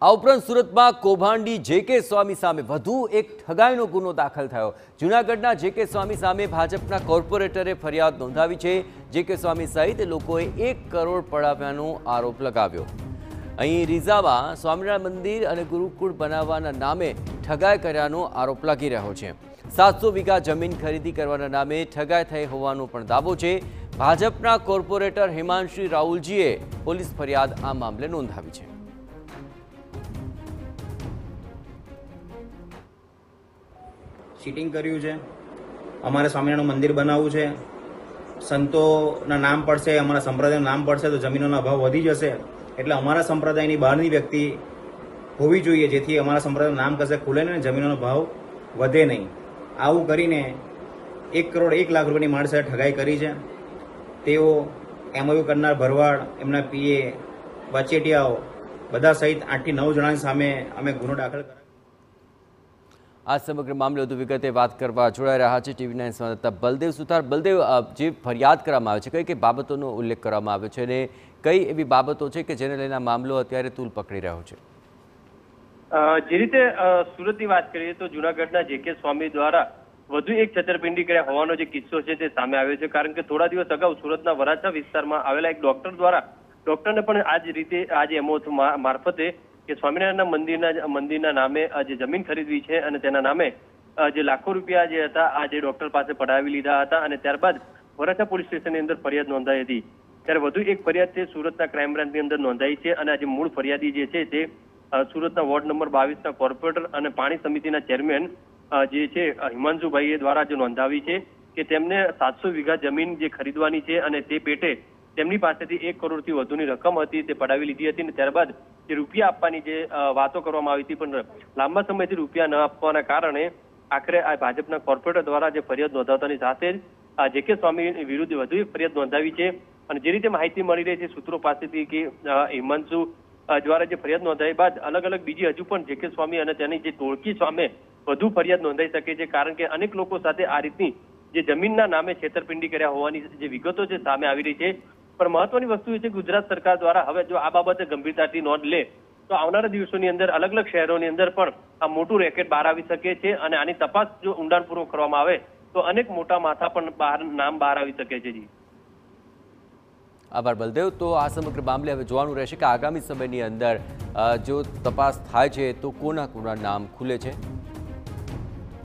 આ ઉપરાંત સુરતમાં કૌભાંડી જે કે સ્વામી સામે વધુ એક ઠગાઈનો ગુનો દાખલ થયો જૂનાગઢના જે કે સ્વામી સામે ભાજપના કોર્પોરેટરે ફરિયાદ નોંધાવી છે જે કે સ્વામી સહિત લોકોએ એક કરોડ પડાવ્યાનો આરોપ લગાવ્યો અહીં રીઝામાં સ્વામિનારાયણ મંદિર અને ગુરુકુળ બનાવવાના નામે ઠગાઈ કર્યાનો આરોપ લાગી રહ્યો છે સાતસો વીઘા જમીન ખરીદી કરવાના નામે ઠગાઈ થઈ હોવાનો પણ દાવો છે ભાજપના કોર્પોરેટર હિમાંશી રાહુલજીએ પોલીસ ફરિયાદ આ મામલે નોંધાવી છે ચીટિંગ કર્યું છે અમારે સ્વામિનારાયણનું મંદિર બનાવવું છે સંતોના નામ પડશે અમારા સંપ્રદાયનું નામ પડશે તો જમીનોના અભાવ વધી જશે એટલે અમારા સંપ્રદાયની બહારની વ્યક્તિ હોવી જોઈએ જેથી અમારા સંપ્રદાયનું નામ કશે ખુલે ને જમીનોનો ભાવ વધે નહીં આવું કરીને એક કરોડ એક લાખ રૂપિયાની માણસે ઠગાઈ કરી છે તેઓ એમઓયુ કરનાર ભરવાડ એમના પીએ વચેટિયાઓ બધા સહિત આઠથી નવ જણાની સામે અમે ગુનો દાખલ કર્યો આ સમગ્ર મામલે વધુ વિગતે વાત કરવા જોડાઈ રહ્યા છે ટીવી નાઇન સંવાદદાતા બલદેવ સુથાર બલદેવ જે ફરિયાદ કરવામાં આવે છે કઈ કઈ બાબતોનો ઉલ્લેખ કરવામાં આવ્યો છે અને કઈ એવી બાબતો છે કે જેને લઈને મામલો અત્યારે તૂલ પકડી રહ્યો છે જે રીતે સુરતની વાત કરીએ તો જુનાગઢના જે કે સ્વામી દ્વારા વધુ એક છતરપિંડી કર્યા હોવાનો જે કિસ્સો છે તે સામે આવ્યો છે કારણ કે થોડા દિવસ અગાઉ સુરતના વરાછા વિસ્તારમાં આવેલા એક ડોક્ટર દ્વારા ડોક્ટરને પણ આ જ રીતે આજ એમઓથ મારફતે કે સ્વામિનારાયણ મંદિરના મંદિરના નામે આજે જમીન ખરીદવી છે અને તેના નામે જે લાખો રૂપિયા જે હતા આજે ડોક્ટર પાસે પડાવી લીધા હતા અને ત્યારબાદ વરાછા પોલીસ સ્ટેશનની અંદર ફરિયાદ નોંધાઈ હતી ત્યારે વધુ એક ફરિયાદ છે સુરતના ક્રાઇમ બ્રાન્ચની અંદર નોંધાઈ છે અને આજે મૂળ ફરિયાદી જે છે તે સુરતના વોર્ડ નંબર બાવીસના કોર્પોરેટર અને પાણી સમિતિના ચેરમેન જે છે હિમાંશુભાઈએ દ્વારા જે નોંધાવી છે કે તેમને સાતસો વીઘા જમીન જે ખરીદવાની છે અને તે પેટે તેમની પાસેથી એક કરોડથી વધુની રકમ હતી તે પડાવી લીધી હતી અને ત્યારબાદ જે રૂપિયા આપવાની જે વાતો કરવામાં આવી હતી પણ લાંબા સમયથી રૂપિયા ન આપવાના કારણે આખરે આ ભાજપના કોર્પોરેટર દ્વારા જે ફરિયાદ નોંધાવતાની સાથે જ જે કે સ્વામી વિરુદ્ધ વધુ ફરિયાદ નોંધાવી છે અને જે રીતે માહિતી મળી રહી છે સૂત્રો પાસેથી કે હિમાંશુ દ્વારા જે ફરિયાદ નોંધાઈ બાદ અલગ અલગ બીજી હજુ પણ જે કે સ્વામી અને તેની જે ટોળકી સામે વધુ ફરિયાદ નોંધાઈ શકે છે કારણ કે અનેક લોકો સાથે આ રીતની જે જમીનના નામે છેતરપિંડી કર્યા હોવાની જે વિગતો છે સામે આવી રહી છે પણ મહત્વની વસ્તુ એ છે ગુજરાત સરકાર દ્વારા હવે જો આ બાબતે ગંભીરતાથી નોંધ લે તો આવનારા દિવસોની અંદર અલગ અલગ શહેરોની અંદર પણ આ મોટું રેકેટ બહાર આવી શકે છે અને આની તપાસ જો ઊંડાણપૂર્વક કરવામાં આવે તો અનેક મોટા માથા પણ બહાર નામ બહાર આવી શકે છે જી આભાર બલદેવ તો આ સમગ્ર મામલે હવે જોવાનું રહેશે કે આગામી સમયની અંદર જો તપાસ થાય છે તો કોના કોના નામ ખુલે છે